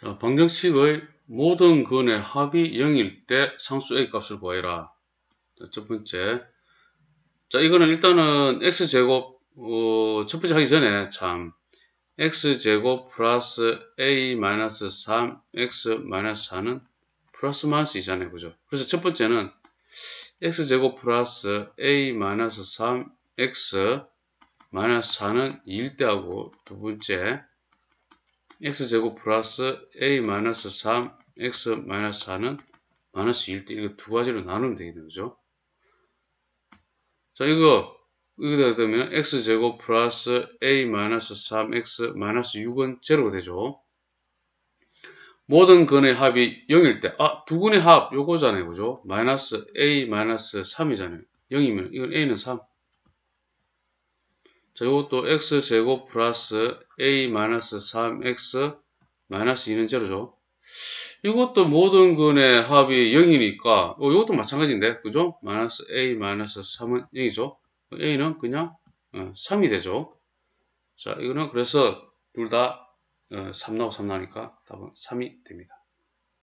자, 어, 방정식의 모든 근의 합이 0일 때 상수 a 값을 구해라. 자, 첫 번째. 자, 이거는 일단은 x제곱, 어, 첫 번째 하기 전에 참, x제곱 플러스 a 마이너스 3, x 마이너스 4는 플러스 마이너스 이잖아요 그죠? 그래서 첫 번째는 x제곱 플러스 a 마이너스 3, x 마이너스 4는 2일 때 하고, 두 번째, x제곱 플러스 a 마이너스 3 x 마이너스 4는 마이너스 1대 이거 두 가지로 나누면 되겠네 그죠? 자 이거 이거 되면 x제곱 플러스 a 마이너스 3x 마이너스 6은 제로가 되죠. 모든 근의 합이 0일 때, 아, 두 근의 합, 요거잖아요. 그죠? 마이너스 a 마이너스 3이잖아요. 0이면, 이건 a는 3, 자, 이것도 x제곱 플러스 a 3x 마이너스 2는 제로죠. 이것도 모든 근의 합이 0이니까 어, 이것도 마찬가지인데 그죠? 마이너스 a 마이너스 3은 0이죠. a는 그냥 어, 3이 되죠. 자 이거는 그래서 둘 다3 어, 나오고 3 나니까 답은 3이 됩니다.